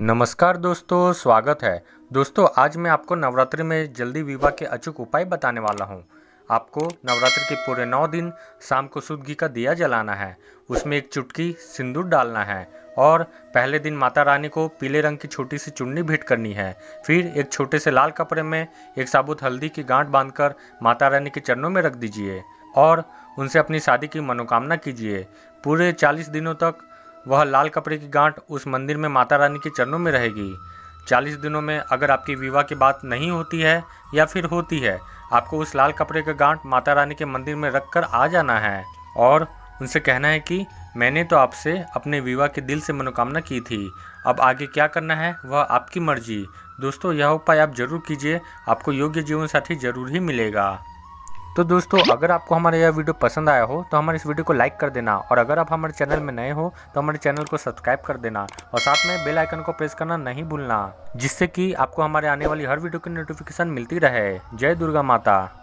नमस्कार दोस्तों स्वागत है दोस्तों आज मैं आपको नवरात्रि में जल्दी विवाह के अचूक उपाय बताने वाला हूँ आपको नवरात्रि के पूरे नौ दिन शाम को शुद्ध घी का दिया जलाना है उसमें एक चुटकी सिंदूर डालना है और पहले दिन माता रानी को पीले रंग की छोटी सी चुन्नी भेंट करनी है फिर एक छोटे से लाल कपड़े में एक साबुत हल्दी की गांठ बांधकर माता रानी के चरणों में रख दीजिए और उनसे अपनी शादी की मनोकामना कीजिए पूरे चालीस दिनों तक वह लाल कपड़े की गांठ उस मंदिर में माता रानी के चरणों में रहेगी चालीस दिनों में अगर आपकी विवाह की बात नहीं होती है या फिर होती है आपको उस लाल कपड़े का गांठ माता रानी के मंदिर में रख कर आ जाना है और उनसे कहना है कि मैंने तो आपसे अपने विवाह के दिल से मनोकामना की थी अब आगे क्या करना है वह आपकी मर्जी दोस्तों यह उपाय आप जरूर कीजिए आपको योग्य जीवन साथी जरूर ही मिलेगा तो दोस्तों अगर आपको हमारा यह वीडियो पसंद आया हो तो हमारे इस वीडियो को लाइक कर देना और अगर आप हमारे चैनल में नए हो तो हमारे चैनल को सब्सक्राइब कर देना और साथ में बेल आइकन को प्रेस करना नहीं भूलना जिससे कि आपको हमारे आने वाली हर वीडियो की नोटिफिकेशन मिलती रहे जय दुर्गा माता